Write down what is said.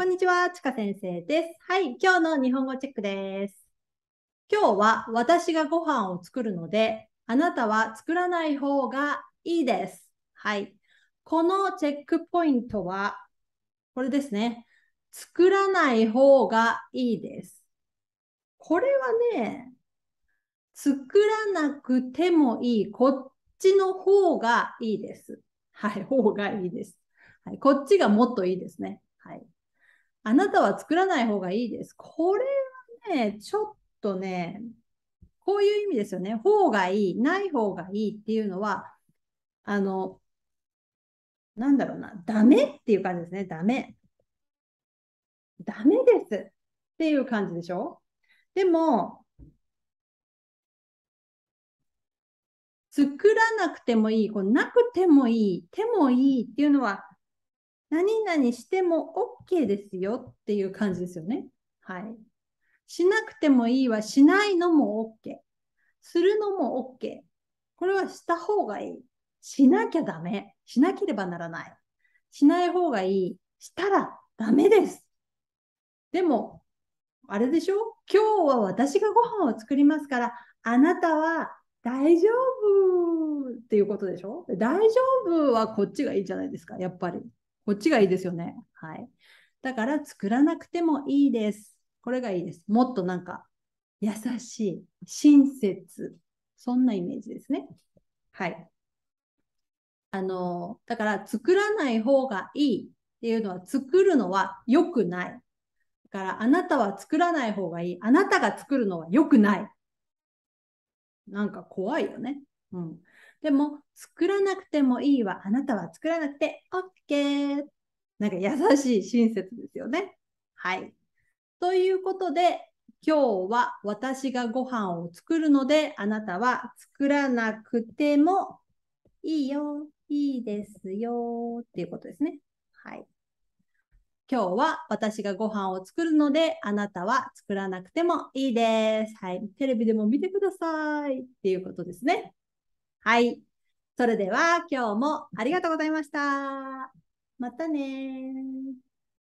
こんにちは、ちか先生です。はい、今日の日本語チェックです。今日は私がご飯を作るので、あなたは作らない方がいいです。はい。このチェックポイントは、これですね。作らない方がいいです。これはね、作らなくてもいい。こっちの方がいいです。はい、方がいいです。はい、こっちがもっといいですね。あなたは作らない方がいいです。これはね、ちょっとね、こういう意味ですよね。方がいい、ない方がいいっていうのは、あの、なんだろうな、ダメっていう感じですね。ダメ。ダメですっていう感じでしょでも、作らなくてもいい、こうなくてもいい、手もいいっていうのは何々しても OK ですよっていう感じですよね。はい。しなくてもいいはしないのも OK。するのも OK。これはした方がいい。しなきゃダメ。しなければならない。しない方がいい。したらダメです。でも、あれでしょ今日は私がご飯を作りますから、あなたは大丈夫っていうことでしょ大丈夫はこっちがいいじゃないですか、やっぱり。こっちがいいですよね。はい。だから作らなくてもいいです。これがいいです。もっとなんか優しい、親切、そんなイメージですね。はい。あの、だから作らない方がいいっていうのは作るのは良くない。だからあなたは作らない方がいい。あなたが作るのは良くない。なんか怖いよね。うん。でも、作らなくてもいいわ。あなたは作らなくて OK。なんか優しい親切ですよね。はい。ということで、今日は私がご飯を作るので、あなたは作らなくてもいいよ、いいですよっていうことですね。はい。今日は私がご飯を作るので、あなたは作らなくてもいいです。はい。テレビでも見てくださいっていうことですね。はい。それでは今日もありがとうございました。またね